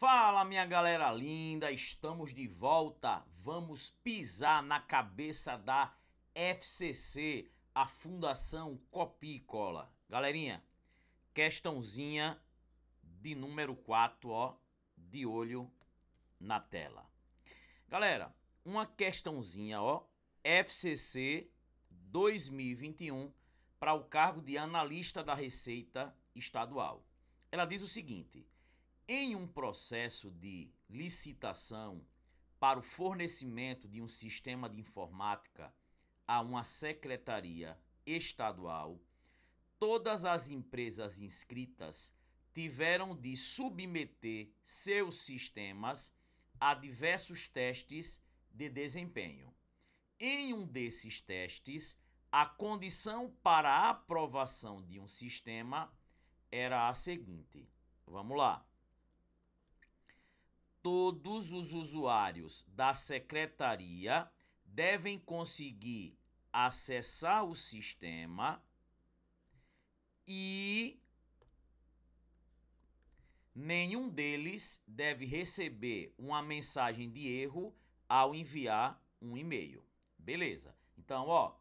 Fala, minha galera linda, estamos de volta. Vamos pisar na cabeça da FCC, a Fundação Copia e Cola. Galerinha, questãozinha de número 4, ó, de olho na tela. Galera, uma questãozinha, ó, FCC 2021 para o cargo de analista da Receita Estadual. Ela diz o seguinte: em um processo de licitação para o fornecimento de um sistema de informática a uma secretaria estadual, todas as empresas inscritas tiveram de submeter seus sistemas a diversos testes de desempenho. Em um desses testes, a condição para a aprovação de um sistema era a seguinte: vamos lá todos os usuários da secretaria devem conseguir acessar o sistema e nenhum deles deve receber uma mensagem de erro ao enviar um e-mail. Beleza? Então, ó,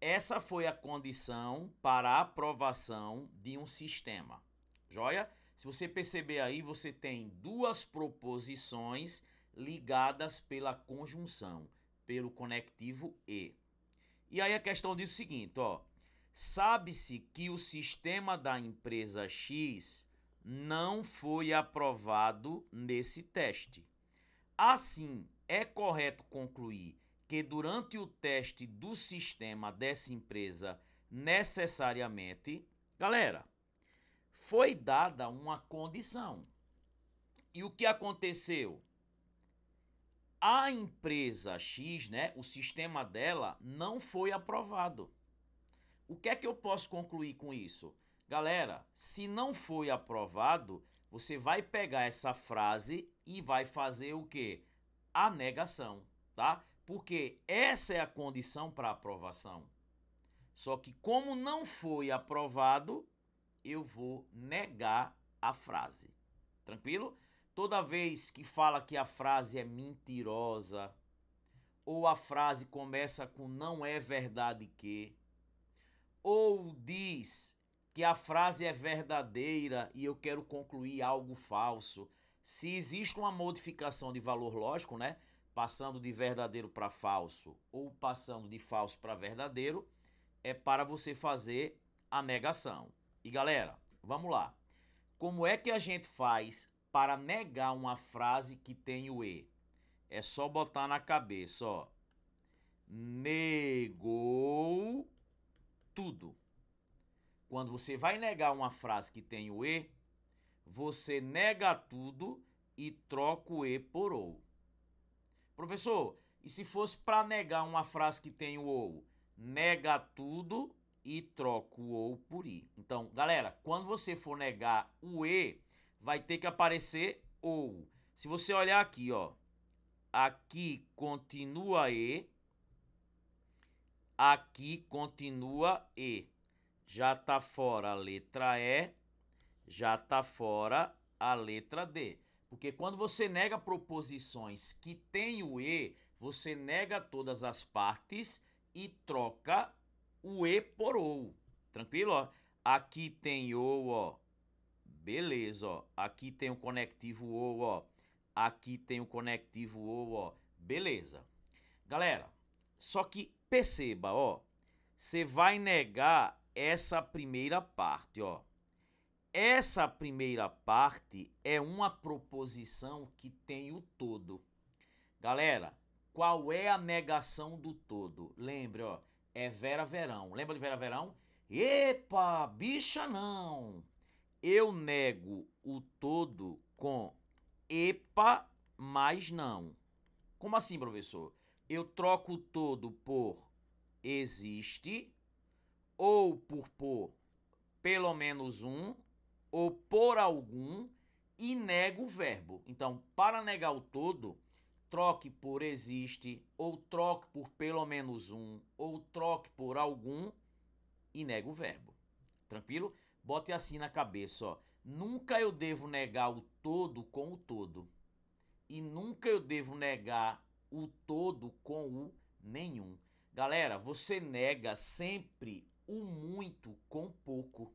essa foi a condição para a aprovação de um sistema. Joia? Se você perceber aí, você tem duas proposições ligadas pela conjunção, pelo conectivo e. E aí a questão diz o seguinte, ó. Sabe-se que o sistema da empresa X não foi aprovado nesse teste. Assim, é correto concluir que durante o teste do sistema dessa empresa necessariamente, galera, foi dada uma condição. E o que aconteceu? A empresa X, né, o sistema dela não foi aprovado. O que é que eu posso concluir com isso? Galera, se não foi aprovado, você vai pegar essa frase e vai fazer o quê? A negação, tá? Porque essa é a condição para aprovação. Só que como não foi aprovado, eu vou negar a frase. Tranquilo? Toda vez que fala que a frase é mentirosa, ou a frase começa com não é verdade que, ou diz que a frase é verdadeira e eu quero concluir algo falso. Se existe uma modificação de valor lógico, né? Passando de verdadeiro para falso ou passando de falso para verdadeiro, é para você fazer a negação. E galera, vamos lá. Como é que a gente faz para negar uma frase que tem o E? É só botar na cabeça, ó. Negou tudo. Quando você vai negar uma frase que tem o E, você nega tudo e troca o E por OU. Professor, e se fosse para negar uma frase que tem o OU? Nega tudo e troco o ou por i. Então, galera, quando você for negar o e, vai ter que aparecer ou. Se você olhar aqui, ó, aqui continua e, aqui continua e. Já tá fora a letra e, já tá fora a letra d. Porque quando você nega proposições que tem o e, você nega todas as partes e troca o E por ou. Tranquilo, ó? Aqui tem ou, ó. Beleza, ó. Aqui tem o conectivo ou, ó. Aqui tem o conectivo ou, ó. Beleza. Galera, só que perceba, ó. Você vai negar essa primeira parte, ó. Essa primeira parte é uma proposição que tem o todo. Galera, qual é a negação do todo? Lembre, ó, é Vera Verão. Lembra de Vera Verão? Epa, bicha não! Eu nego o todo com epa, mas não. Como assim, professor? Eu troco o todo por existe, ou por por pelo menos um, ou por algum, e nego o verbo. Então, para negar o todo, troque por existe, ou troque por pelo menos um, ou troque por algum e nega o verbo. Tranquilo? Bote assim na cabeça, ó. Nunca eu devo negar o todo com o todo. E nunca eu devo negar o todo com o nenhum. Galera, você nega sempre o muito com pouco.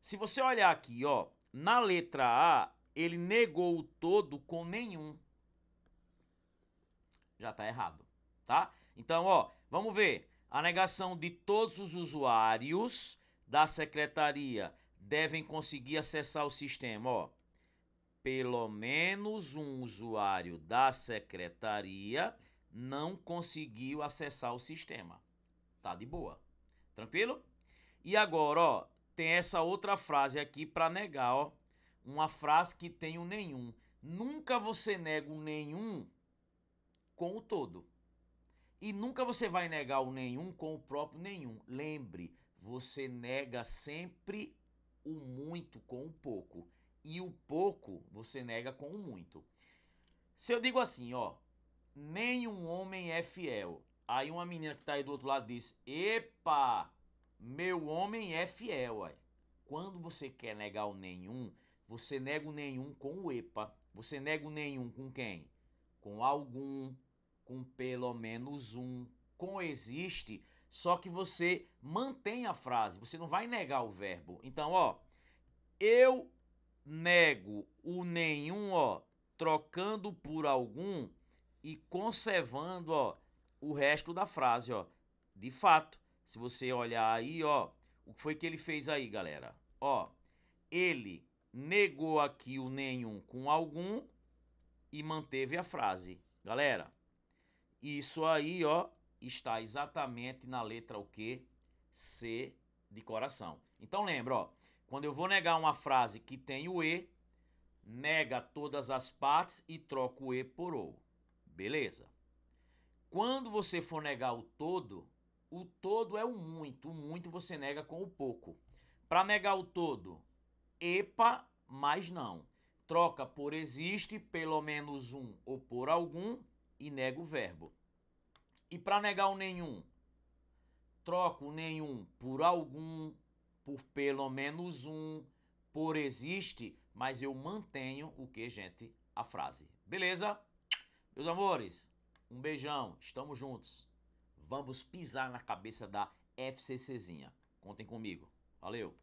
Se você olhar aqui, ó, na letra A, ele negou o todo com nenhum já está errado, tá? Então, ó, vamos ver. A negação de todos os usuários da secretaria devem conseguir acessar o sistema, ó. Pelo menos um usuário da secretaria não conseguiu acessar o sistema. Tá de boa. Tranquilo? E agora, ó, tem essa outra frase aqui para negar, ó. Uma frase que tem o um nenhum. Nunca você nega o um nenhum com o todo. E nunca você vai negar o nenhum com o próprio nenhum. Lembre, você nega sempre o muito com o pouco. E o pouco você nega com o muito. Se eu digo assim, ó, nenhum homem é fiel. Aí uma menina que tá aí do outro lado diz: Epa, meu homem é fiel. Ué. Quando você quer negar o nenhum, você nega o nenhum com o epa. Você nega o nenhum com quem? Com algum, com pelo menos um coexiste, só que você mantém a frase, você não vai negar o verbo. Então, ó, eu nego o nenhum, ó, trocando por algum e conservando, ó, o resto da frase, ó. De fato, se você olhar aí, ó, o que foi que ele fez aí, galera? Ó, ele negou aqui o nenhum com algum e manteve a frase. Galera, isso aí, ó, está exatamente na letra o quê? C de coração. Então lembra, ó, quando eu vou negar uma frase que tem o E, nega todas as partes e troca o E por O. Beleza. Quando você for negar o todo, o todo é o muito. O muito você nega com o pouco. Para negar o todo, epa, mas não. Troca por existe, pelo menos um ou por algum e nego o verbo. E para negar o nenhum, troco o nenhum por algum, por pelo menos um, por existe, mas eu mantenho o que, gente? A frase. Beleza? Meus amores, um beijão, estamos juntos. Vamos pisar na cabeça da FCCzinha. Contem comigo. Valeu!